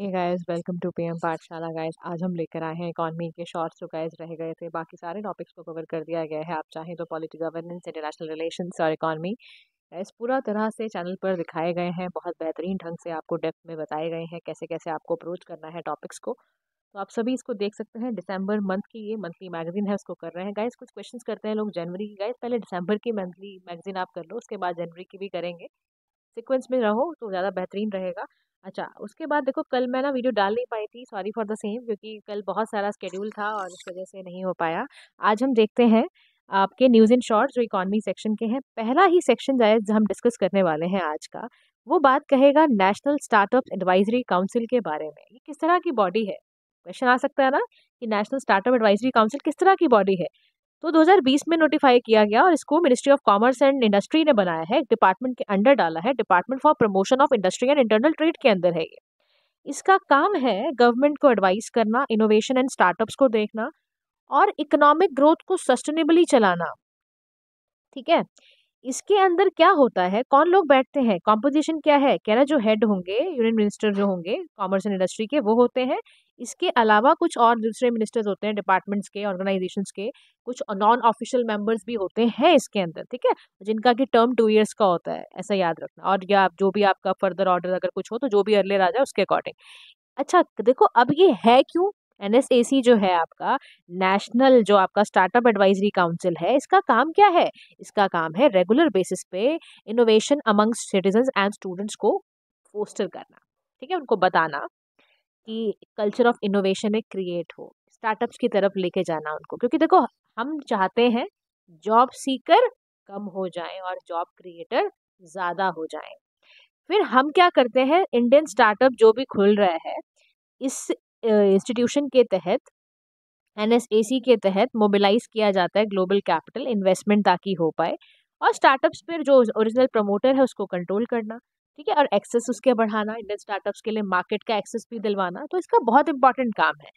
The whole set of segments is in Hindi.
Hey guys welcome to PM Pathshala guys आज हम लेकर आए हैं इकॉनमी के शॉर्ट्स जो गाइस रह गए थे बाकी सारे टॉपिक्स को कवर कर दिया गया है आप चाहें तो पॉलिटिक गवर्नेंस इंटरनेशनल रिलेशन और इकॉनमी गाइस पूरा तरह से चैनल पर दिखाए गए हैं बहुत बेहतरीन ढंग से आपको डेप्थ में बताए गए हैं कैसे कैसे आपको अप्रोच करना है टॉपिक्स को तो आप सभी इसको देख सकते हैं दिसंबर मंथ की ये मंथली मैगजीन है उसको कर रहे हैं गाइस कुछ क्वेश्चन करते हैं लोग जनवरी की गाइस पहले दिसंबर की मंथली मैगजीन आप कर लो उसके बाद जनवरी की भी करेंगे सिक्वेंस में रहो तो ज़्यादा बेहतरीन रहेगा अच्छा, उसके बाद देखो कल मैं ना वीडियो डाल नहीं पाई थी, सॉरी फॉर द सेम क्योंकि कल बहुत सारा स्केड्यूल था और इस वजह से नहीं हो पाया। आज हम देखते हैं आपके न्यूज़ इन शॉर्ट जो इकॉनमी सेक्शन के हैं। पहला ही सेक्शन जो हम डिस्कस करने वाले हैं आज का, वो बात कहेगा नेशनल स्टार्टअप एडवाइज़री काउंसिल के बारे में। ये किस तरह की बॉडी है? क्वेश्चन आ सकता है ना कि नेशनल स्टार्टअप एडवाइज़री काउंसिल किस तरह की बॉडी है? तो 2020 में नोटिफाई किया गया और इसको ministry of commerce and industry ने बनाया है डिपार्टमेंट के अंडर डाला है department for promotion of industry and internal trade के अंदर है ये इसका काम है गवर्नमेंट को एडवाइस करना इनोवेशन एंड स्टार्टअप्स को देखना और इकोनॉमिक ग्रोथ को सस्टेनेबली चलाना ठीक है इसके अंदर क्या होता है कौन लोग बैठते हैं कॉम्पोजिशन क्या है कह रहा जो हेड होंगे यूनियन मिनिस्टर जो होंगे कॉमर्स एंड इंडस्ट्री के वो होते हैं इसके अलावा कुछ और दूसरे मिनिस्टर्स होते हैं डिपार्टमेंट्स के ऑर्गेनाइजेशंस के कुछ नॉन ऑफिशियल मेंबर्स भी होते हैं इसके अंदर ठीक है जिनका कि टर्म टू ईयर्स का होता है ऐसा याद रखना और या जो भी आपका फर्दर ऑर्डर अगर कुछ हो तो जो भी अर्ले आ जाए उसके अकॉर्डिंग अच्छा देखो अब ये है क्यों एन जो है आपका नेशनल जो आपका स्टार्टअप एडवाइजरी काउंसिल है इसका काम क्या है इसका काम है रेगुलर बेसिस पे innovation among citizen and students को पोस्टर करना ठीक है उनको बताना कि कल्चर ऑफ इनोवेशन एक क्रिएट हो स्टार्टअप्स की तरफ लेके जाना उनको क्योंकि देखो हम चाहते हैं जॉब सीकर कम हो जाए और जॉब क्रिएटर ज़्यादा हो जाए फिर हम क्या करते हैं इंडियन स्टार्टअप जो भी खुल रहा है इस इंस्टीट्यूशन के तहत एन के तहत मोबिलाइज किया जाता है ग्लोबल कैपिटल इन्वेस्टमेंट ताकि हो पाए और स्टार्टअप्स पर जो ओरिजिनल प्रमोटर है उसको कंट्रोल करना ठीक है और एक्सेस उसके बढ़ाना इंडियन स्टार्टअप्स के लिए मार्केट का एक्सेस भी दिलवाना तो इसका बहुत इंपॉर्टेंट काम है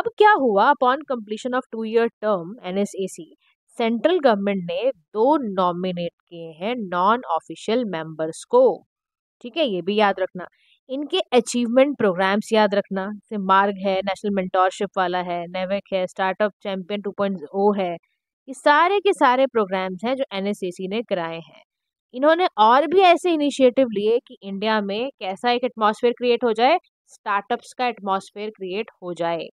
अब क्या हुआ upon completion of two year term an central government ने दो नॉमिनेट किए हैं नॉन ऑफिशियल मेंबर्स को ठीक है ये भी याद रखना इनके अचीवमेंट प्रोग्राम्स याद रखना जैसे मार्ग है नेशनल मेंटोरशिप वाला है नेवेक e है स्टार्टअप चैंपियन टू है ये सारे के सारे प्रोग्राम्स हैं जो एन ने कराए हैं इन्होंने और भी ऐसे इनिशिएटिव लिए कि इंडिया में कैसा एक एटमॉस्फेयर क्रिएट हो जाए स्टार्टअप्स का एटमॉस्फेयर क्रिएट हो जाए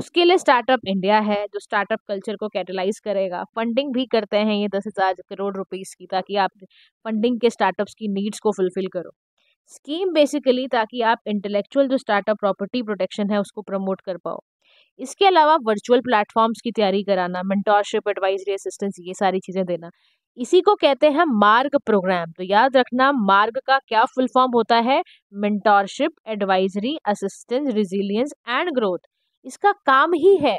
उसके लिए स्टार्टअप इंडिया है जो स्टार्टअप कल्चर को कैटलाइज करेगा फंडिंग भी करते हैं ये दस हज़ार करोड़ रुपीज़ की ताकि आप फंडिंग के स्टार्टअप्स की नीड्स को फुलफिल करो स्कीम बेसिकली ताकि आप इंटेलेक्चुअल जो स्टार्टअप प्रॉपर्टी प्रोटेक्शन है उसको प्रमोट कर पाओ इसके अलावा वर्चुअल प्लेटफॉर्म्स की तैयारी कराना मेंटोरशिप एडवाइजरी असिस्टेंस ये सारी चीज़ें देना इसी को कहते हैं मार्ग प्रोग्राम तो याद रखना मार्ग का क्या फुल फॉर्म होता है mentorship advisory assistance resilience and growth इसका काम ही है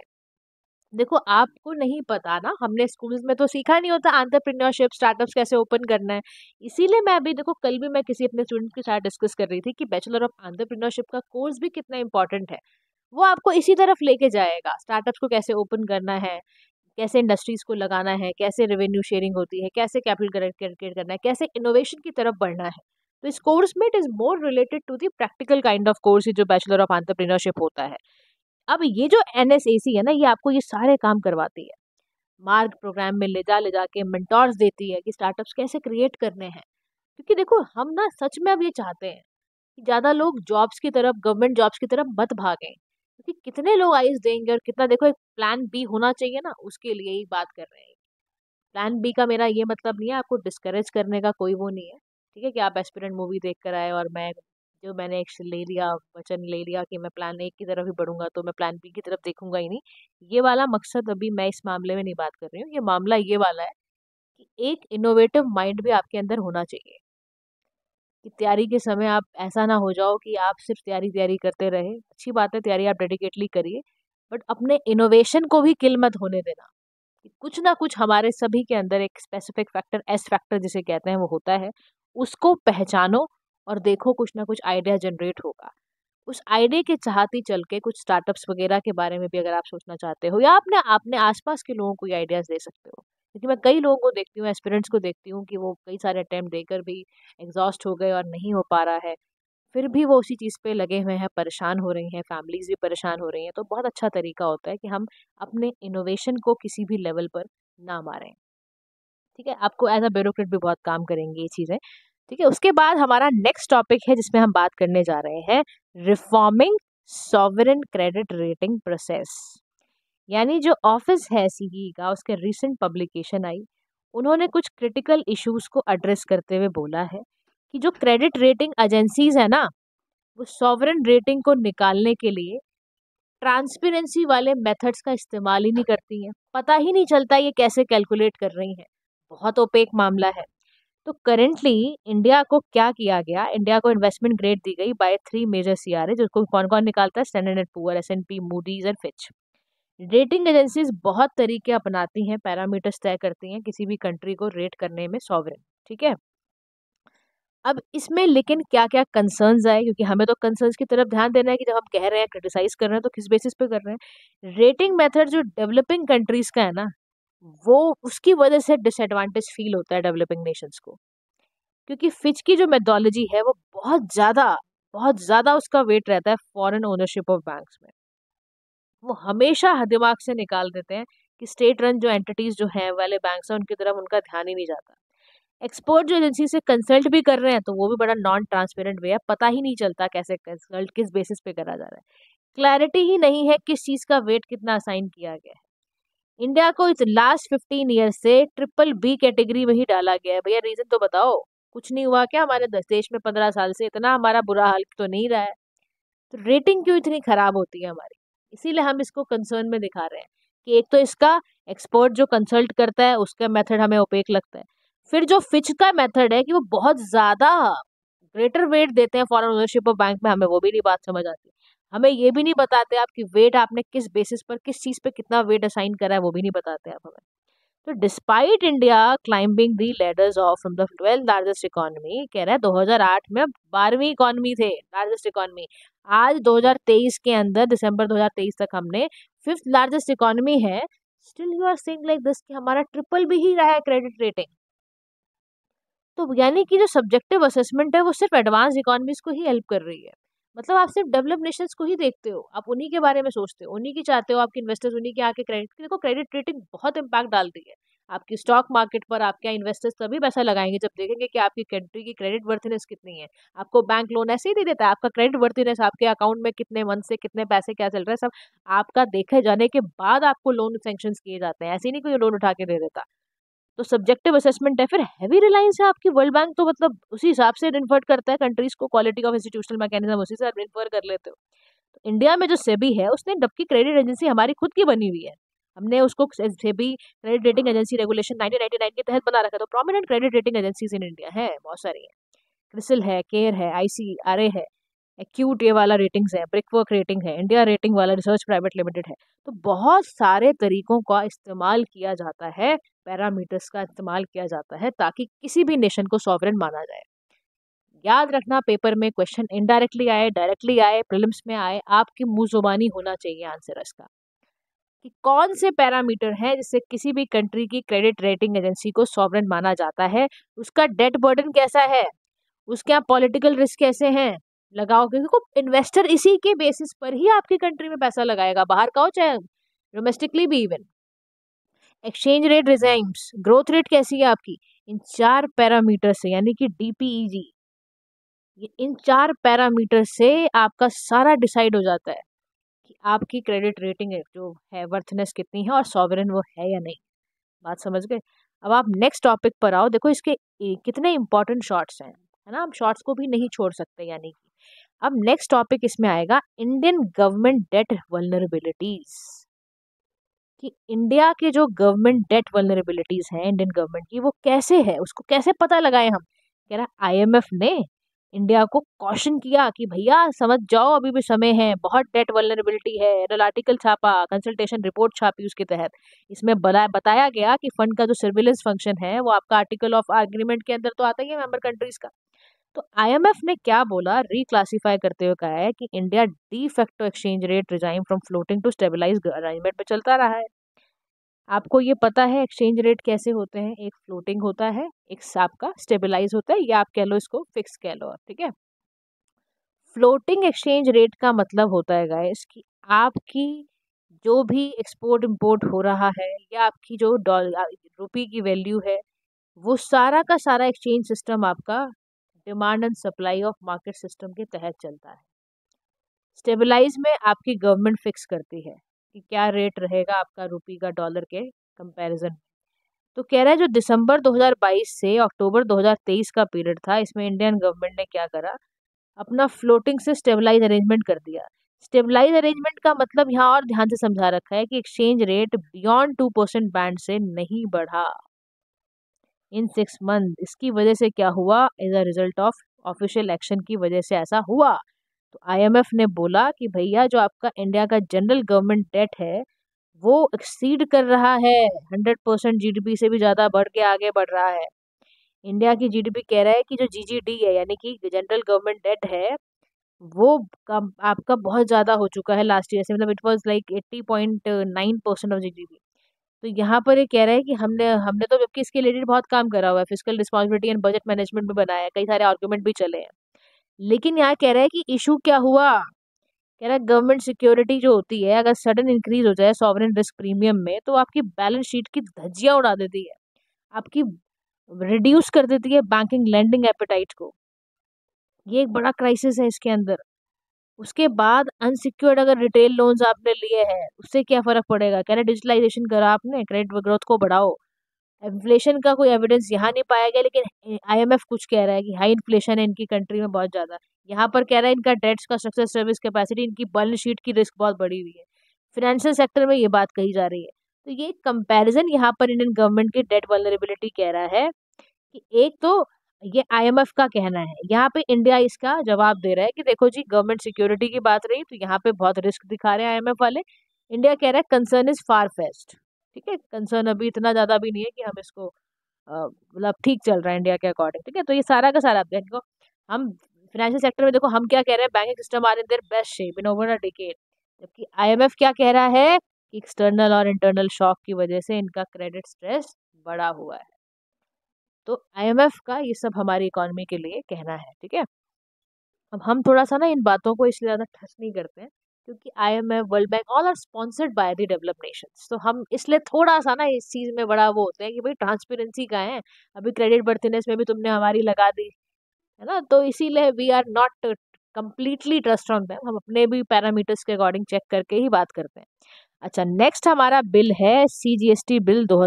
देखो आपको नहीं पता ना हमने स्कूल्स में तो सीखा नहीं होता आंट्रप्रिन्योरशिप स्टार्टअप्स कैसे ओपन करना है इसीलिए मैं अभी देखो कल भी मैं किसी अपने स्टूडेंट के साथ डिस्कस कर रही थी कि बैचलर ऑफ आंट्रप्रिन्योरशिप का कोर्स भी कितना इंपॉर्टेंट है वो आपको इसी तरफ लेके जाएगा स्टार्टअप्स को कैसे ओपन करना है कैसे इंडस्ट्रीज़ को लगाना है कैसे रेवेन्यू शेयरिंग होती है कैसे कैपिटल क्रिएट करना है कैसे इनोवेशन की तरफ बढ़ना है तो इस कोर्स में it is more related to the practical kind of course जो बैचलर ऑफ आंट्रप्रीनरशिप होता है अब ये जो एन है ना ये आपको ये सारे काम करवाती है मार्ग प्रोग्राम में ले जा ले जा के मेंटॉर्स देती है कि स्टार्टअप्स कैसे क्रिएट करने हैं क्योंकि देखो हम ना सच में अब ये चाहते हैं कि ज़्यादा लोग जॉब्स की तरफ गवर्नमेंट जॉब्स की तरफ मत भागें क्योंकि कितने लोग आइस देंगे और कितना देखो एक प्लान बी होना चाहिए ना उसके लिए ही बात कर रहे हैं प्लान बी का मेरा ये मतलब नहीं है आपको डिस्करेज करने का कोई वो नहीं है ठीक है कि आप एस्पिरेंट मूवी देख कर आए और मैं जो मैंने एक ले लिया वचन ले लिया कि मैं प्लान ए की तरफ ही बढ़ूंगा तो मैं प्लान बी की तरफ देखूंगा ही नहीं ये वाला मकसद अभी मैं इस मामले में नहीं बात कर रही हूँ ये मामला ये वाला है कि एक इनोवेटिव माइंड भी आपके अंदर होना चाहिए कि तैयारी के समय आप ऐसा ना हो जाओ कि आप सिर्फ तैयारी तैयारी करते रहे अच्छी बात है तैयारी आप डेडिकेटली करिए बट अपने इनोवेशन को भी किल मत होने देना कि कुछ ना कुछ हमारे सभी के अंदर एक स्पेसिफिक फैक्टर एस फैक्टर जिसे कहते हैं वो होता है उसको पहचानो और देखो कुछ ना कुछ आइडिया जनरेट होगा उस आइडिया के चाहते चल के कुछ स्टार्टअप्स वगैरह के बारे में भी अगर आप सोचना चाहते हो या अपने अपने आसपास के लोगों को ये आइडियाज़ दे सकते हो क्योंकि मैं कई लोगों को देखती हूँ एस्पिरेंट्स को देखती हूँ कि वो कई सारे अटैम्प्ट देकर भी एग्जॉस्ट हो गए और नहीं हो पा रहा है फिर भी वो उसी चीज़ पे लगे हुए हैं परेशान हो रही हैं फैमिलीज भी परेशान हो रही हैं तो बहुत अच्छा तरीका होता है कि हम अपने इनोवेशन को किसी भी लेवल पर ना मारें ठीक है आपको एज अ ब्यूरोक्रेट भी बहुत काम करेंगे ये चीज़ें ठीक है उसके बाद हमारा नेक्स्ट टॉपिक है जिसमें हम बात करने जा रहे हैं reforming sovereign credit rating process यानी जो ऑफिस है सी का उसके रिसेंट पब्लिकेशन आई उन्होंने कुछ क्रिटिकल इश्यूज को एड्रेस करते हुए बोला है कि जो क्रेडिट रेटिंग एजेंसीज है ना वो सॉवरन रेटिंग को निकालने के लिए ट्रांसपेरेंसी वाले मेथड्स का इस्तेमाल ही नहीं करती हैं पता ही नहीं चलता ये कैसे कैलकुलेट कर रही हैं बहुत ओपेक मामला है तो करेंटली इंडिया को क्या किया गया इंडिया को इन्वेस्टमेंट ग्रेड दी गई by three major C R जिसको कौन कौन निकालता है standard and poor S and P Moody's and Fitch rating agencies बहुत तरीके अपनाती हैं पैरामीटर्स तय करती हैं किसी भी कंट्री को रेट करने में सॉवरन ठीक है अब इसमें लेकिन क्या क्या कंसर्न आए क्योंकि हमें तो कंसर्न की तरफ ध्यान देना है कि जब हम कह रहे हैं क्रिटिसाइज कर रहे हैं तो किस बेसिस पे कर रहे हैं रेटिंग मेथड जो डेवलपिंग कंट्रीज का है ना वो उसकी वजह से डिसएडवांटेज फील होता है डेवलपिंग नेशंस को क्योंकि फिच की जो मेथोलॉजी है वो बहुत ज़्यादा बहुत ज़्यादा उसका वेट रहता है फॉरेन ओनरशिप ऑफ बैंक्स में वो हमेशा दिमाग से निकाल देते हैं कि स्टेट रन जो एंटिटीज़ जो हैं वाले बैंक्स हैं उनकी तरफ उनका ध्यान ही नहीं जाता एक्सपोर्ट जो एजेंसी से कंसल्ट भी कर रहे हैं तो वो भी बड़ा नॉन ट्रांसपेरेंट वे है पता ही नहीं चलता कैसे कंसल्ट किस बेसिस पे करा जा रहा है क्लैरिटी ही नहीं है किस चीज़ का वेट कितना असाइन किया गया है इंडिया को इस लास्ट फिफ्टीन ईयर से ट्रिपल बी कैटेगरी में ही डाला गया है भैया रीज़न तो बताओ कुछ नहीं हुआ क्या हमारे देश में पंद्रह साल से इतना हमारा बुरा हाल तो नहीं रहा है तो रेटिंग क्यों इतनी ख़राब होती है हमारी इसीलिए हम इसको कंसर्न में दिखा रहे हैं कि एक तो इसका एक्सपर्ट जो कंसल्ट करता है उसका मेथड हमें ओपेक लगता है फिर जो फिच का मेथड है कि वो बहुत ज़्यादा ग्रेटर वेट देते हैं फॉरन ओनरशिप ऑफ बैंक में हमें वो भी नहीं बात समझ आती हमें ये भी नहीं बताते आपकी वेट आपने किस बेसिस पर किस चीज़ पे कितना वेट असाइन करा है वो भी नहीं बताते आप हमें तो despite India climbing the ladders of from the twelfth largest economy कह रहा है 2008 में बारहवीं इकोनॉमी थे लार्जेस्ट इकोनॉमी आज 2023 के अंदर दिसंबर 2023 तक हमने फिफ्थ लार्जेस्ट इकोनॉमी है still you are saying like this कि हमारा ट्रिपल भी ही रहा है क्रेडिट रेटिंग तो यानी कि जो सब्जेक्टिव असेसमेंट है वो सिर्फ एडवांस इकोनॉमीज को ही हेल्प कर रही है मतलब आप सिर्फ डेवलप नेशन को ही देखते हो आप उन्हीं के बारे में सोचते हो उन्हीं की चाहते हो आपके इन्वेस्टर्स उन्हीं के आके क्रेडिट देखो क्रेडिट रेटिंग बहुत इम्पैक्ट डालती है आपकी स्टॉक मार्केट पर आपके यहाँ इन्वेस्टर्स तभी पैसा लगाएंगे जब देखेंगे कि आपकी कंट्री की क्रेडिट वर्थनेस कितनी है आपको बैंक लोन ऐसे ही दे देता है आपका क्रेडिट वर्थनेस आपके अकाउंट में कितने मंथ से कितने पैसे क्या चल रहा है सब आपका देखे जाने के बाद आपको लोन सेंक्शन किए जाते हैं ऐसे नहीं कोई लोन उठा के दे देता तो सब्जेक्टिव असेसमेंट है फिर हैवी रिलायंस है आपकी वर्ल्ड बैंक तो मतलब उसी हिसाब से इन्फर्ट करता है कंट्रीज को क्वालिटी ऑफ इंस्टीट्यूशनल मैकेनिज्म उसी से इन्फर कर लेते हो तो इंडिया में जो सेबी है उसने डबकी क्रेडिट एजेंसी हमारी खुद की बनी हुई है हमने उसको SEBI credit rating agency regulation nineteen के तहत बना रखा तो prominent credit rating agencies in India है बहुत सारी हैं क्रिसिल है केयर है आई है एक्यूट ये वाला रेटिंग्स है ब्रिकवर्क रेटिंग है इंडिया रेटिंग वाला रिसर्च प्राइवेट लिमिटेड है तो बहुत सारे तरीकों का इस्तेमाल किया जाता है पैरामीटर्स का इस्तेमाल किया जाता है ताकि किसी भी नेशन को सॉवरन माना जाए याद रखना पेपर में क्वेश्चन इनडायरेक्टली आए डायरेक्टली आए प्रिलिम्स में आए आपकी मुँह जुबानी होना चाहिए आंसर इसका कि कौन से पैरामीटर हैं जिससे किसी भी कंट्री की क्रेडिट रेटिंग एजेंसी को सॉवरन माना जाता है उसका डेट बर्डन कैसा है उसके यहाँ पॉलिटिकल रिस्क कैसे हैं लगाओ क्योंकि इन्वेस्टर इसी के बेसिस पर ही आपकी कंट्री में पैसा लगाएगा बाहर का हो चाहे डोमेस्टिकली भी even exchange rate regimes growth rate कैसी है आपकी इन चार पैरामीटर से यानी कि डीपीईजी e इन चार पैरामीटर से आपका सारा डिसाइड हो जाता है कि आपकी क्रेडिट रेटिंग है जो है वर्थनेस कितनी है और सॉवरन वो है या नहीं बात समझ गए अब आप नेक्स्ट टॉपिक पर आओ देखो इसके कितने इंपॉर्टेंट शॉर्ट्स हैं है ना आप शॉर्ट्स को भी नहीं छोड़ सकते यानी अब नेक्स्ट टॉपिक इसमें आएगा इंडियन गवर्नमेंट डेट वलनरेबिलिटीज कि इंडिया के जो गवर्नमेंट डेट वलनरेबिलिटीज हैं इंडियन गवर्नमेंट की वो कैसे है उसको कैसे पता लगाए हम कह रहा आईएमएफ ने इंडिया को कॉशन किया कि भैया समझ जाओ अभी भी समय है बहुत डेट वलनरेबिलिटी है एरल आर्टिकल छापा कंसल्टेशन रिपोर्ट छापी उसके तहत इसमें बताया गया कि फंड का जो सर्विलेंस फंक्शन है वो आपका आर्टिकल ऑफ एग्रीमेंट के अंदर तो आता ही है मेंबर कंट्रीज का तो आईएमएफ ने क्या बोला रीक्लासीफाई करते हुए कहा है कि India de facto exchange rate regime from floating to stabilise arrangement पे चलता रहा है आपको ये पता है एक्सचेंज रेट कैसे होते हैं एक फ्लोटिंग होता है एक आपका स्टेबलाइज होता है या आप कह लो इसको फिक्स कह लो ठीक है फ्लोटिंग एक्सचेंज रेट का मतलब होता है गाइस कि आपकी जो भी एक्सपोर्ट इम्पोर्ट हो रहा है या आपकी जो डॉलर रुपी की वैल्यू है वो सारा का सारा एक्सचेंज सिस्टम आपका demand and supply of market system के तहत चलता है स्टेबलाइज में आपकी गवर्नमेंट फिक्स करती है कि क्या रेट रहेगा आपका रुपी का डॉलर के कंपैरिजन में तो कह रहा है जो दिसंबर 2022 से अक्टूबर 2023 का पीरियड था इसमें इंडियन गवर्नमेंट ने क्या करा अपना फ्लोटिंग से स्टेबलाइज अरेंजमेंट कर दिया स्टेबलाइज अरेंजमेंट का मतलब यहाँ और ध्यान से समझा रखा है कि exchange rate beyond two percent band से नहीं बढ़ा इन सिक्स मंथ इसकी वजह से क्या हुआ as a result of official action की वजह से ऐसा हुआ तो आईएमएफ ने बोला कि भैया जो आपका इंडिया का जनरल गवर्नमेंट डेट है वो एक्सीड कर रहा है हंड्रेड परसेंट जी से भी ज़्यादा बढ़ के आगे बढ़ रहा है इंडिया की जीडीपी कह रहा है कि जो जीजीडी है यानी कि जनरल गवर्नमेंट डेट है वो कम आपका बहुत ज़्यादा हो चुका है लास्ट ईयर से मतलब it was like eighty point nine percent of G तो यहाँ पर ये कह रहा है कि हमने हमने तो जबकि इसके रिलेटेड बहुत काम करा हुआ है physical responsibility and budget management भी बनाया है कई सारे आर्ग्यूमेंट भी चले हैं लेकिन यहाँ कह रहा है कि इशू क्या हुआ कह रहा है गवर्नमेंट सिक्योरिटी जो होती है अगर सडन इंक्रीज हो जाए सॉवरन रिस्क प्रीमियम में तो आपकी बैलेंस शीट की धज्जियाँ उड़ा देती है आपकी रिड्यूस कर देती है बैंकिंग लैंडिंग एपेटाइट को ये एक बड़ा क्राइसिस है इसके अंदर उसके बाद अनसिक्योर्ड अगर रिटेल लोन्स आपने लिए हैं उससे क्या फ़र्क पड़ेगा कह रहे डिजिटलाइजेशन करा आपने क्रेडिट ग्रोथ को बढ़ाओ इन्फ्लेशन का कोई एविडेंस यहाँ नहीं पाया गया लेकिन आईएमएफ कुछ कह रहा है कि हाई इन्फ्लेशन है इनकी कंट्री में बहुत ज़्यादा यहाँ पर कह रहा है इनका डेट्स का सक्सेस सर्विस कैपेसिटी इनकी बैलेंस शीट की रिस्क बहुत बढ़ी हुई है फिनेंशियल सेक्टर में ये बात कही जा रही है तो ये कंपेरिजन यहाँ पर इंडियन गवर्नमेंट की डेट वलरेबिलिटी कह रहा है कि एक तो ये आईएमएफ का कहना है यहाँ पे इंडिया इसका जवाब दे रहा है कि देखो जी गवर्नमेंट सिक्योरिटी की बात रही तो यहाँ पे बहुत रिस्क दिखा रहे हैं आईएमएफ वाले इंडिया कह रहा है कंसर्न इज फार फेस्ट ठीक है कंसर्न अभी इतना ज़्यादा भी नहीं है कि हम इसको मतलब ठीक चल रहा है इंडिया के अकॉर्डिंग ठीक है तो ये सारा का सारा देखो हम फाइनेंशियल सेक्टर में देखो हम क्या कह रहे हैं banking system are in their best shape in over a decade जबकि आईएमएफ क्या कह रहा है कि एक्सटर्नल और इंटरनल शॉक की वजह से इनका क्रेडिट स्ट्रेस बढ़ा हुआ है तो आईएमएफ का ये सब हमारी इकोनॉमी के लिए कहना है ठीक है अब हम थोड़ा सा ना इन बातों को इसलिए ज़्यादा ठस नहीं करते हैं क्योंकि I M F World Bank all are sponsored by the develop nation तो हम इसलिए थोड़ा सा ना इस चीज़ में बड़ा वो होते हैं कि भाई ट्रांसपेरेंसी का है अभी क्रेडिट बर्थिनेस में भी तुमने हमारी लगा दी है ना तो इसीलिए we are not completely trust on them हम अपने भी पैरामीटर्स के अकॉर्डिंग चेक करके ही बात करते हैं अच्छा नेक्स्ट हमारा बिल है C G S T bill दो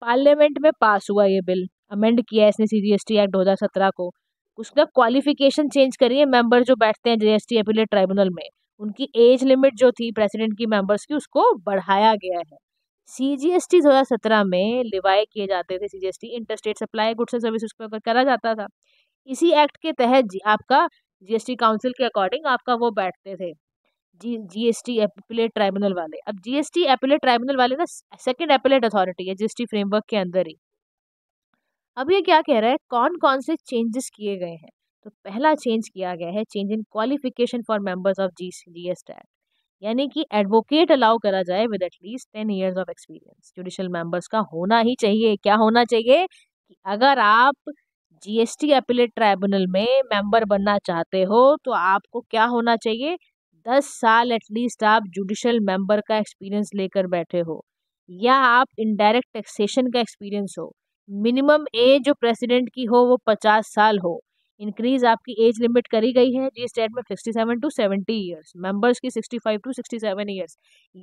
पार्लियामेंट में पास हुआ ये बिल अमेंड किया इसने C G S T act दो हज़ार सत्रह को उसने क्वालिफिकेशन चेंज करिए मेंबर जो बैठते हैं G S T appellate tribunal में उनकी एज लिमिट जो थी प्रेसिडेंट की मेंबर्स की उसको बढ़ाया गया है सी जी एस टी दो हज़ार सत्रह में लिवाए किए जाते थे C G S T interstate supply goods and service उसके ऊपर करा जाता था इसी एक्ट के तहत जी आपका जी एस टी काउंसिल के अकॉर्डिंग आपका वो बैठते थे जी जीएसटी एपिलेट ट्राइब्यूनल वाले अब जीएसटी एपिलेट ट्राइब्यूनल वाले ना सेकेंड एपिलेट अथॉरिटी है जीएसटी फ्रेमवर्क के अंदर ही अब ये क्या कह रहा है कौन कौन से चेंजेस किए गए हैं तो पहला चेंज किया गया है change in qualification for members of G G S act यानी कि एडवोकेट अलाउ करा जाए with at least ten years of experience judicial members का होना ही चाहिए क्या होना चाहिए कि अगर आप जीएसटी अपीलेट ट्राइब्यूनल में मेंबर बनना चाहते हो तो आपको क्या होना चाहिए दस साल एटलीस्ट आप जुडिशल मेंबर का एक्सपीरियंस लेकर बैठे हो या आप इनडायरेक्ट टैक्सेशन का एक्सपीरियंस हो मिनिमम एज जो प्रेसिडेंट की हो वो पचास साल हो इंक्रीज आपकी एज लिमिट करी गई है जी स्टेट में sixty seven to seventy years members की sixty five to sixty seven years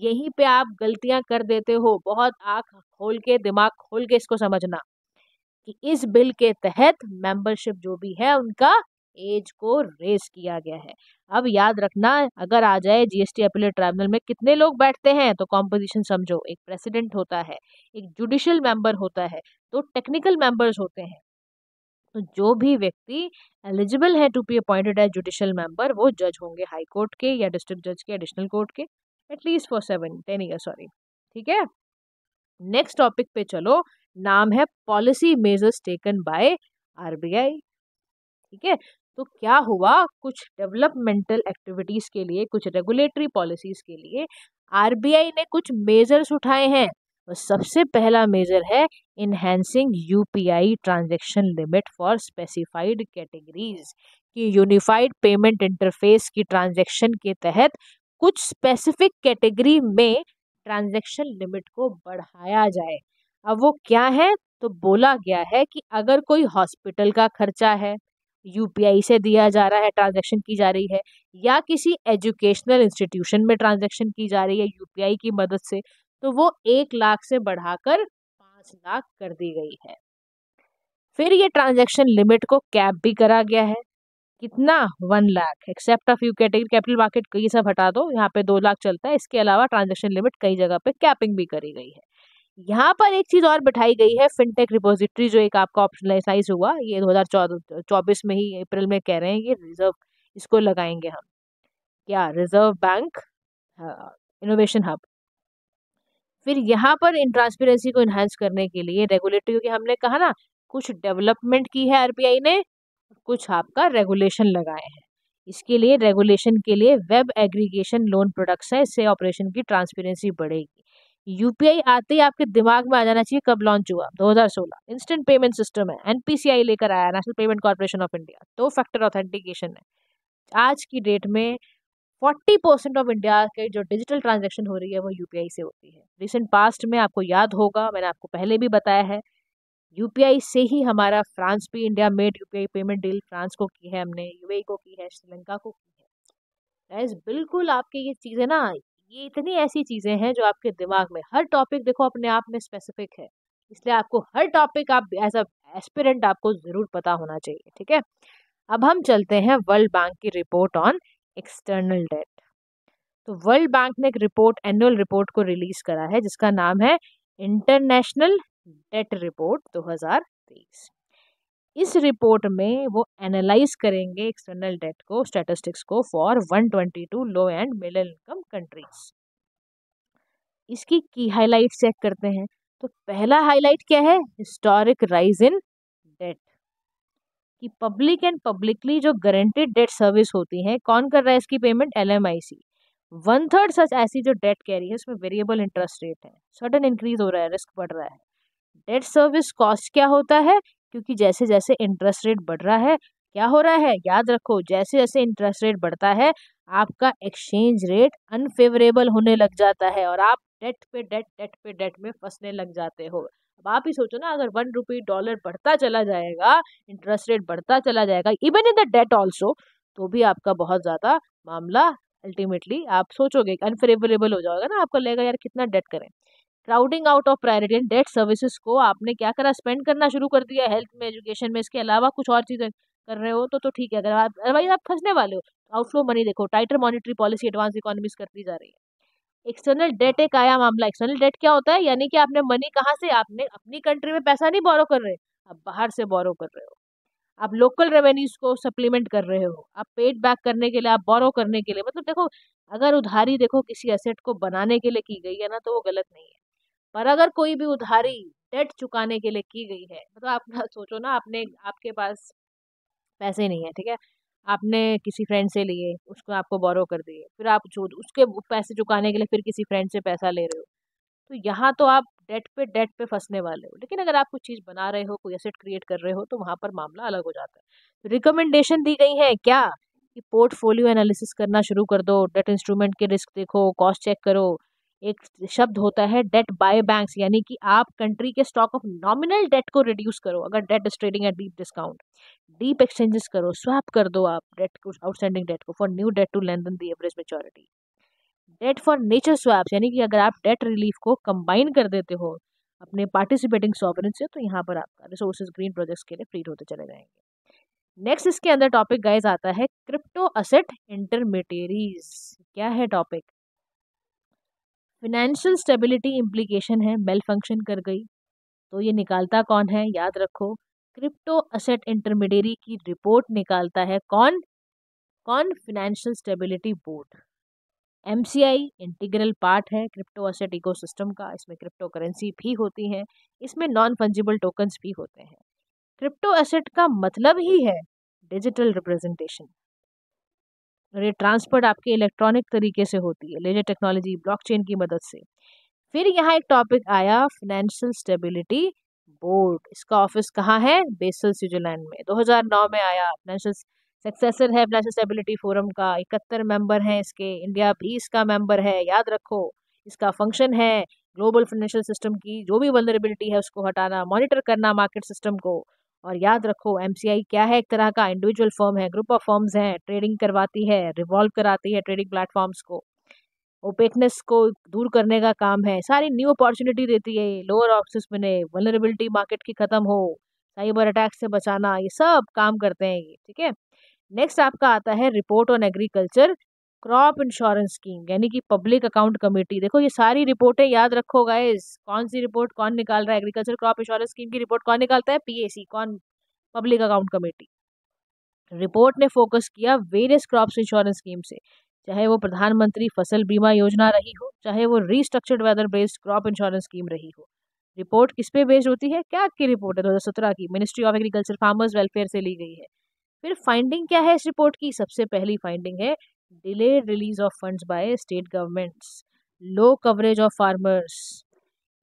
यहीं पे आप गलतियां कर देते हो बहुत आँख खोल के दिमाग खोल के इसको समझना कि इस बिल के तहत मेंबरशिप जो भी है उनका एज को रेस किया गया है अब याद रखना अगर आ जाए जीएसटी अपीलेट ट्राइब्यूनल में कितने लोग बैठते हैं तो कॉम्पोजिशन समझो एक प्रेसिडेंट होता है एक जुडिशियल मेंबर होता है तो टेक्निकल मेंबर्स होते हैं तो जो भी व्यक्ति एलिजिबल है to be appointed as judicial member वो जज होंगे हाई कोर्ट के या डिस्ट्रिक्ट जज के एडिशनल कोर्ट के at least for seven ten year sorry ठीक है नेक्स्ट टॉपिक पे चलो नाम है policy measures taken by RBI ठीक है तो क्या हुआ कुछ डेवलपमेंटल एक्टिविटीज़ के लिए कुछ रेगुलेटरी पॉलिसीज़ के लिए आरबीआई ने कुछ मेजर्स उठाए हैं और सबसे पहला मेजर है enhancing UPI transaction limit for specified categories कि यूनिफाइड पेमेंट इंटरफेस की ट्रांजैक्शन के तहत कुछ स्पेसिफिक कैटेगरी में ट्रांजेक्शन लिमिट को बढ़ाया जाए अब वो क्या है तो बोला गया है कि अगर कोई हॉस्पिटल का खर्चा है यूपीआई से दिया जा रहा है ट्रांजेक्शन की जा रही है या किसी एजुकेशनल इंस्टीट्यूशन में ट्रांजेक्शन की जा रही है यूपीआई की मदद से तो वो एक लाख से बढ़ाकर पाँच लाख कर दी गई है फिर ये ट्रांजेक्शन लिमिट को कैप भी करा गया है कितना one lakh except of you category capital market कई सब हटा दो यहाँ पे दो लाख चलता है इसके अलावा ट्रांजेक्शन लिमिट कई जगह पे कैपिंग भी करी गई है यहाँ पर एक चीज और बिठाई गई है फिनटेक रिपोजिटरी जो एक आपका ऑप्शनलाइज हुआ ये दो हजार चौबीस में ही अप्रैल में कह रहे हैं कि रिजर्व इसको लगाएंगे हम क्या रिजर्व बैंक इनोवेशन हब फिर यहाँ पर इन ट्रांसपेरेंसी को इन्हांस करने के लिए रेगुलेटरी क्योंकि हमने कहा ना कुछ डेवलपमेंट की है आरबीआई ने कुछ आपका रेगुलेशन लगाए हैं इसके लिए रेगुलेशन के लिए वेब एग्रीगेशन लोन प्रोडक्ट्स है इससे ऑपरेशन की ट्रांसपेरेंसी बढ़ेगी यूपीआई आते ही आपके दिमाग में आ जाना चाहिए कब लॉन्च हुआ 2016 इंस्टेंट पेमेंट सिस्टम है एनपीसीआई लेकर आया national payment corporation of India दो फैक्टर ऑथेंटिकेशन है आज की डेट में 40 परसेंट ऑफ इंडिया के जो डिजिटल ट्रांजेक्शन हो रही है वो यूपीआई से होती है रिसेंट पास्ट में आपको याद होगा मैंने आपको पहले भी बताया है यूपीआई से ही हमारा फ्रांस भी India made UPI payment deal France को की है हमने यूएई e को की है श्रीलंका को की है बिल्कुल आपके ये चीज़ें ना ये इतनी ऐसी चीज़ें हैं जो आपके दिमाग में हर टॉपिक देखो अपने आप में स्पेसिफिक है इसलिए आपको हर टॉपिक आप एज अ एस्पिरेंट आपको ज़रूर पता होना चाहिए ठीक है अब हम चलते हैं वर्ल्ड बैंक की रिपोर्ट ऑन एक्सटर्नल डेट तो वर्ल्ड बैंक ने एक रिपोर्ट एनुअल रिपोर्ट को रिलीज करा है जिसका नाम है इंटरनेशनल डेट रिपोर्ट 2023 इस रिपोर्ट में वो एनालाइज करेंगे एक्सटर्नल डेट को स्टैटिस्टिक्स को for 122 low and middle income countries इसकी की हाईलाइट चेक करते हैं तो पहला हाईलाइट क्या है हिस्टोरिक राइज इन डेट कि पब्लिक एंड पब्लिकली जो गारंटेड डेट सर्विस होती है कौन कर रहा है इसकी payment L M I C one third such ऐसी जो डेट कैरी है उसमें वेरिएबल इंटरेस्ट रेट है सडन इंक्रीज हो रहा है रिस्क बढ़ रहा है डेट सर्विस कॉस्ट क्या होता है क्योंकि जैसे जैसे इंटरेस्ट रेट बढ़ रहा है क्या हो रहा है याद रखो जैसे जैसे इंटरेस्ट रेट बढ़ता है आपका एक्सचेंज रेट अनफेवरेबल होने लग जाता है और आप डेट पे डेट डेट पे डेट में फंसने लग जाते हो अब आप ही सोचो ना अगर वन रुपी डॉलर बढ़ता चला जाएगा इंटरेस्ट रेट बढ़ता चला जाएगा even in the debt also तो भी आपका बहुत ज़्यादा मामला अल्टीमेटली आप सोचोगे अनफेवरेबल हो जाएगा ना आपको लगेगा यार कितना डेट करें crowding out of priority and debt services को आपने क्या करा स्पेंड करना शुरू कर दिया हेल्थ में एजुकेशन में इसके अलावा कुछ और चीज़ें कर रहे हो तो तो ठीक है अगर आप अदरवाइज आप फंसने वाले हो तो आउटफ्लो मनी देखो tighter monetary policy advance economies करती जा रही है एक्सटर्नल डेट एक आया मामला एक्सटर्नल डेट क्या होता है यानी कि आपने मनी कहाँ से आपने अपनी कंट्री में पैसा नहीं बोरो कर रहे आप बाहर से बोरो कर रहे हो आप लोकल रेवेन्यूज को सप्लीमेंट कर रहे हो आप पेड बैक करने के लिए आप बोरो करने के लिए मतलब देखो अगर उधारी देखो किसी एसेट को बनाने के लिए की गई है ना तो वो गलत नहीं है पर अगर कोई भी उधारी डेट चुकाने के लिए की गई है मतलब आप सोचो ना आपने आपके पास पैसे नहीं है ठीक है आपने किसी फ्रेंड से लिए उसको आपको बोरो कर दिए फिर आप जो उसके पैसे चुकाने के लिए फिर किसी फ्रेंड से पैसा ले रहे हो तो यहाँ तो आप डेट पे डेट पे फंसने वाले हो लेकिन अगर आप कुछ चीज़ बना रहे हो कोई एसेट क्रिएट कर रहे हो तो वहाँ पर मामला अलग हो जाता है तो रिकमेंडेशन दी गई है क्या कि पोर्टफोलियो एनालिसिस करना शुरू कर दो डेट इंस्ट्रूमेंट के रिस्क देखो कॉस्ट चेक करो एक शब्द होता है डेट बाय बैंक्स यानी कि आप कंट्री के स्टॉक ऑफ नॉमिनल डेट को रिड्यूस करो अगर debt is trading at deep discount deep exchanges करो स्वैप कर दो आप डेट को आउटस्टैंडिंग डेट को for new debt to lengthen the average maturity debt for nature swaps यानी कि अगर आप डेट रिलीफ को कंबाइन कर देते हो अपने पार्टिसिपेटिंग सॉवरन से तो यहाँ पर आपका रिसोर्सेज ग्रीन प्रोजेक्ट्स के लिए फ्रीड होते चले जाएंगे नेक्स्ट इसके अंदर टॉपिक गाइज आता है क्रिप्टो असेट इंटरमीडिएरीज क्या है टॉपिक फिनेंशियल स्टेबिलिटी इम्प्लीकेशन है बेल फंक्शन कर गई तो ये निकालता कौन है याद रखो क्रिप्टो असेट इंटरमीडियरी की रिपोर्ट निकालता है कौन कौन financial stability board an integral part है क्रिप्टो असेट इकोसिस्टम का इसमें क्रिप्टो करेंसी भी होती है इसमें नॉन फंजिबल टोकन्स भी होते हैं क्रिप्टो असेट का मतलब ही है डिजिटल रिप्रेजेंटेशन और ये ट्रांसफर आपके इलेक्ट्रॉनिक तरीके से होती है लेजर टेक्नोलॉजी ब्लॉकचेन की मदद से फिर यहाँ एक टॉपिक आया फाइनेंशियल स्टेबिलिटी बोर्ड इसका ऑफिस कहाँ है बेसल स्विट्जरलैंड में 2009 में आया फाइनेंशियल सक्सेसर है फाइनेंशियल स्टेबिलिटी फोरम का इकहत्तर मेंबर हैं इसके इंडिया भी इसका मेंबर है याद रखो इसका फंक्शन है ग्लोबल फाइनेंशियल सिस्टम की जो भी वनरेबिलिटी है उसको हटाना मॉनिटर करना मार्केट सिस्टम को और याद रखो एम क्या है एक तरह का इंडिविजुअल फर्म है ग्रुप ऑफ फर्म्स हैं ट्रेडिंग करवाती है रिवॉल्व कराती है ट्रेडिंग प्लेटफॉर्म्स को ओपेकनेस को दूर करने का काम है सारी न्यू अपॉर्चुनिटी देती है लोअर ऑप्शन बने वनरेबिलिटी मार्केट की ख़त्म हो साइबर अटैक से बचाना ये सब काम करते हैं ये ठीक है नेक्स्ट आपका आता है report on agriculture crop insurance scheme यानी कि पब्लिक अकाउंट कमेटी देखो ये सारी रिपोर्टें याद रखो गाइस कौन सी रिपोर्ट कौन निकाल रहा है एग्रीकल्चर क्रॉप इंश्योरेंस स्कीम की रिपोर्ट कौन निकालता है पीएसी कौन पब्लिक अकाउंट कमेटी रिपोर्ट ने फोकस किया वेरियस क्रॉप इंश्योरेंस स्कीम से चाहे वो प्रधानमंत्री फसल बीमा योजना रही हो चाहे वो restructured weather based crop insurance scheme रही हो रिपोर्ट किस पे बेस्ड होती है क्या की रिपोर्ट है दो हज़ार सत्रह की ministry of agriculture farmers welfare से ली गई है फिर फाइंडिंग क्या है इस रिपोर्ट की सबसे पहली फाइंडिंग है delayed release of funds by state governments low coverage of farmers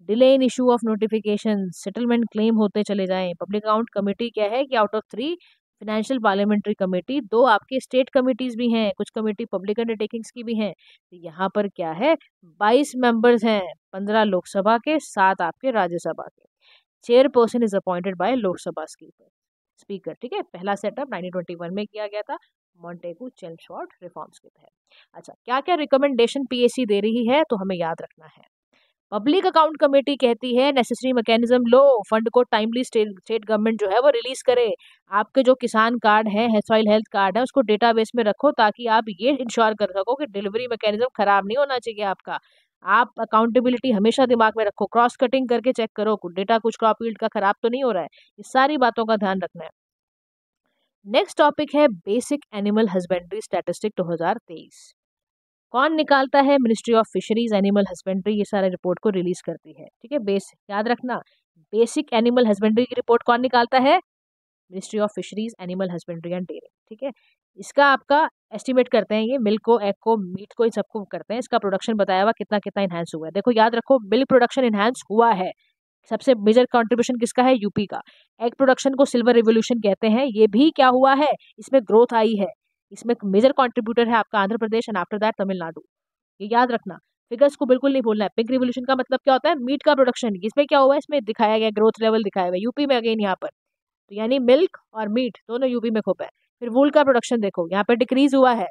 delay in issue of notification settlement claim होते चले जाएं. पब्लिक अकाउंट कमेटी क्या है कि out of three financial parliamentary committee दो आपके स्टेट कमेटीज भी हैं कुछ कमेटी पब्लिक अंडरटेकिंग्स की भी हैं तो यहाँ पर क्या है बाईस मेंबर्स हैं पंद्रह लोकसभा के सात आपके राज्यसभा के chairperson is appointed by Lok Sabha speaker speaker ठीक है पहला सेटअप 1921 में किया गया था मॉन्टेगू चेल शॉर्ट रिफॉर्म्स के तहत अच्छा क्या क्या रिकमेंडेशन पीएसी दे रही है तो हमें याद रखना है पब्लिक अकाउंट कमेटी कहती है नेसेसरी मैकेनिज्म लो फंड को टाइमली स्टेट स्टेट गवर्नमेंट जो है वो रिलीज करे आपके जो किसान कार्ड है सॉइल हेल्थ कार्ड है उसको डेटाबेस में रखो ताकि आप ये इंश्योर कर सको कि डिलीवरी मैकेनिज्म खराब नहीं होना चाहिए आपका आप अकाउंटेबिलिटी हमेशा दिमाग में रखो क्रॉस कटिंग करके चेक करो डेटा कुछ क्रॉप यील्ड का खराब तो नहीं हो रहा है इस सारी बातों का ध्यान रखना है नेक्स्ट टॉपिक है बेसिक एनिमल हस्बेंड्री स्टैटिस्टिक 2023 कौन निकालता है ministry of fisheries animal husbandry ये सारे रिपोर्ट को रिलीज करती है ठीक है बेस याद रखना बेसिक एनिमल हस्बेंड्री की रिपोर्ट कौन निकालता है ministry of fisheries animal husbandry and dairying ठीक है इसका आपका एस्टिमेट करते हैं ये मिल्क को एग को मीट को इन सबको करते हैं इसका प्रोडक्शन बताया हुआ कितना कितना इन्हांस हुआ है देखो याद रखो मिल्क प्रोडक्शन इन्हांस हुआ है सबसे मेजर कंट्रीब्यूशन किसका है यूपी का एग प्रोडक्शन को सिल्वर रिवोल्यूशन कहते हैं ये भी क्या हुआ है इसमें ग्रोथ आई है इसमें मेजर कॉन्ट्रीब्यूटर है आपका Andhra Pradesh and after that Tamil Nadu ये याद रखना फिगर्स को बिल्कुल नहीं बोलना है पिंक रिवोल्यूशन का मतलब क्या होता है मीट का प्रोडक्शन इसमें क्या हुआ है इसमें दिखाया गया ग्रोथ लेवल दिखाया गया यूपी में अगेन यहाँ पर तो यानी मिल्क और मीट दोनों यूपी में खोपा है फिर वूल का प्रोडक्शन देखो यहाँ पर डिक्रीज हुआ है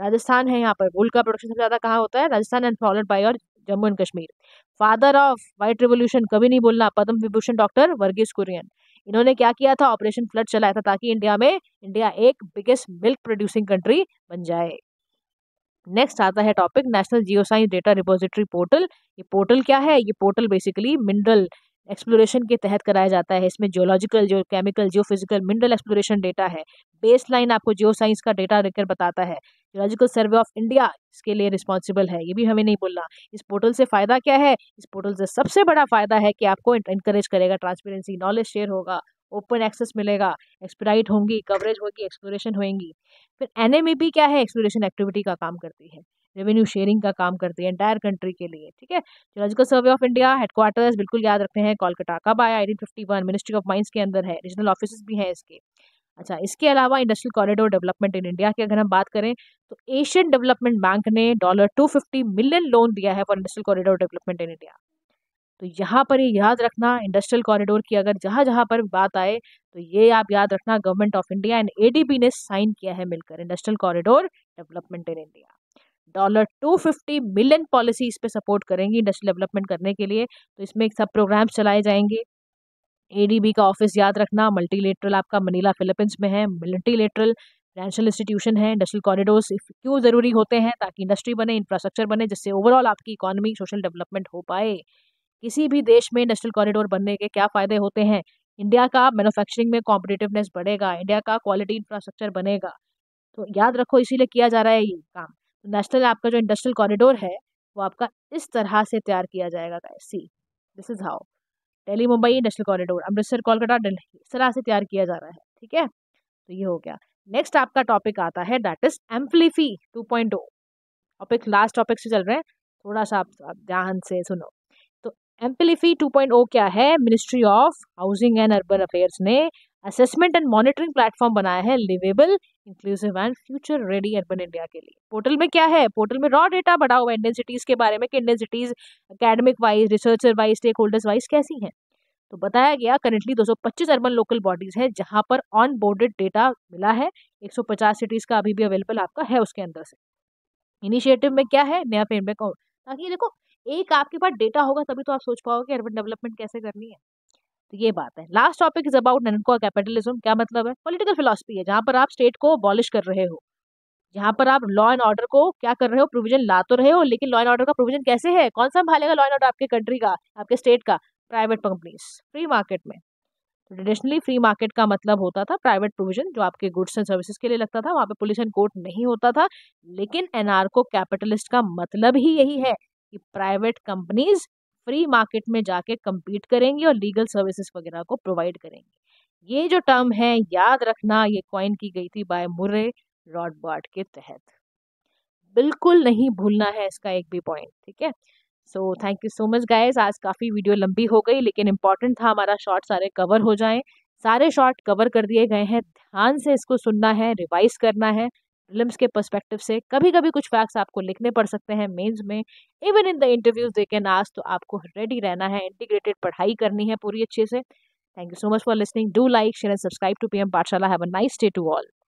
राजस्थान है यहाँ पर वूल का प्रोडक्शन सबसे ज्यादा कहाँ होता है राजस्थान एंड फॉलोड बाई और Jammu and Kashmir father of white revolution कभी नहीं बोलना पद्म विभूषण डॉक्टर वर्गीज कुरियन इन्होंने क्या किया था ऑपरेशन फ्लड चलाया था ताकि इंडिया में इंडिया एक बिगेस्ट मिल्क प्रोड्यूसिंग कंट्री बन जाए नेक्स्ट आता है topic national geo science data repository portal ये पोर्टल क्या है ये पोर्टल बेसिकली मिनरल एक्सप्लोरेशन के तहत कराया जाता है इसमें जियोलॉजिकल जो chemical geo physical mineral exploration data है बेस लाइन आपको जियो साइंस का डेटा देकर बताता है जियोलॉजिकल सर्वे ऑफ इंडिया इसके लिए रिस्पॉन्सिबल है ये भी हमें नहीं बोलना इस पोर्टल से फ़ायदा क्या है इस पोर्टल से सबसे बड़ा फ़ायदा है कि आपको इंकरेज करेगा ट्रांसपेरेंसी नॉलेज शेयर होगा ओपन एक्सेस मिलेगा एक्सप्राइट होंगी कवरेज होगी एक्सप्लोरेशन होगी फिर एन क्या है एक्सप्लोरेशन एक्टिविटी का काम करती है रेवेन्यू शेयरिंग का काम करती है एंटायर कंट्री के लिए ठीक है geological survey of India headquarters बिल्कुल याद रखते हैं कोलकाता कब आया eighteen fifty one ministry of mines के अंदर है रीजनल ऑफिस भी हैं इसके अच्छा इसके अलावा industrial corridor development in India की अगर हम बात करें तो एशियन डेवलपमेंट बैंक ने dollar two fifty million loan दिया है for industrial corridor development in India तो यहाँ पर ये याद रखना इंडस्ट्रियल कॉरिडोर की अगर जहाँ जहाँ पर बात आए तो ये आप याद रखना government of India and ADB ने साइन किया है मिलकर industrial corridor development in India dollar two fifty million policy इस पर सपोर्ट करेंगी इंडस्ट्री डेवलपमेंट करने के लिए तो इसमें एक सब प्रोग्राम्स चलाए जाएंगे ए का ऑफिस याद रखना मल्टीलेटरल आपका मनीला फिलीपींस में है मल्टीलेटरल फाइनेंशियल इंस्टीट्यूशन है इंडस्ट्रियल कॉरिडोर्स क्यों ज़रूरी होते हैं ताकि इंडस्ट्री बने इंफ्रास्ट्रक्चर बने जिससे ओवरऑल आपकी इकोनॉमी सोशल डेवलपमेंट हो पाए किसी भी देश में इंडस्ट्रियल कॉरिडोर बनने के क्या फ़ायदे होते हैं इंडिया का मैनुफेक्चरिंग में कॉम्पिटेटिवनेस बढ़ेगा इंडिया का क्वालिटी इंफ्रास्ट्रक्चर बनेगा तो याद रखो इसीलिए किया जा रहा है ये काम तो नेशनल आपका जो इंडस्ट्रियल कॉरिडोर है वो आपका इस तरह से तैयार किया जाएगा guys see this is how Delhi Mumbai industrial corridor Amritsar Kolkata Delhi इस तरह से तैयार किया जा रहा है ठीक है तो ये हो गया नेक्स्ट आपका टॉपिक आता है that is two point 2.0 topic last topic से चल रहे हैं थोड़ा सा आप, आप ध्यान से सुनो तो एम्पलीफी 2.0 क्या है ministry of housing and urban affairs ने असेसमेंट एंड मॉनिटरिंग प्लेटफॉर्म बनाया है liveable inclusive and future ready urban India के लिए पोर्टल में क्या है पोर्टल में रॉ डेटा बढ़ा हुआ इंडियन सिटीज़ के बारे में कि Indian cities academic wise researcher wise stakeholders wise कैसी हैं तो बताया गया करंटली 225 अर्बन लोकल बॉडीज़ हैं जहां पर ऑन बोर्डेड डेटा मिला है 150 सिटीज़ का अभी भी अवेलेबल आपका है उसके अंदर से इनिशिएटिव में क्या है नया फ्रेमवर्क ताकि देखो एक आपके पास डेटा होगा तभी तो आप सोच पाओगे अर्बन डेवलपमेंट कैसे करनी है तो ये बात है last topic is about narco capitalism क्या मतलब है पॉलिटिकल फिलोसफी है जहां पर आप स्टेट को अबॉलिश कर रहे हो जहाँ पर आप लॉ एंड ऑर्डर को क्या कर रहे हो प्रोविजन ला तो रहे हो लेकिन लॉ एंड ऑर्डर का प्रोविजन कैसे है कौन सा संभालेगा लॉ एंड ऑर्डर आपके कंट्री का आपके स्टेट का प्राइवेट कंपनीज फ्री मार्केट में ट्रेडिशनली फ्री मार्केट का मतलब होता था प्राइवेट प्रोविजन जो आपके गुड्स एंड सर्विसेज के लिए लगता था वहां पे पुलिस एंड कोर्ट नहीं होता था लेकिन एनआरको कैपिटलिस्ट का मतलब ही यही है कि प्राइवेट कंपनीज फ्री मार्केट में जाके कम्पीट करेंगी और लीगल सर्विसेज वगैरह को प्रोवाइड करेंगी ये जो टर्म है याद रखना ये कॉइन की गई थी बाय मुर्रे रॉडबार्ट के तहत बिल्कुल नहीं भूलना है इसका एक भी पॉइंट ठीक है so thank you so much guys आज काफ़ी वीडियो लंबी हो गई लेकिन इंपॉर्टेंट था हमारा शॉर्ट सारे कवर हो जाएं सारे शॉर्ट कवर कर दिए गए हैं ध्यान से इसको सुनना है रिवाइज करना है प्रिलिम्स के परस्पेक्टिव से कभी कभी कुछ फैक्ट्स आपको लिखने पड़ सकते हैं मेंस में even in the interviews they can आज तो आपको रेडी रहना है इंटीग्रेटेड पढ़ाई करनी है पूरी अच्छे से thank you so much for listening do like share and subscribe to P M Pathshala have a nice day to all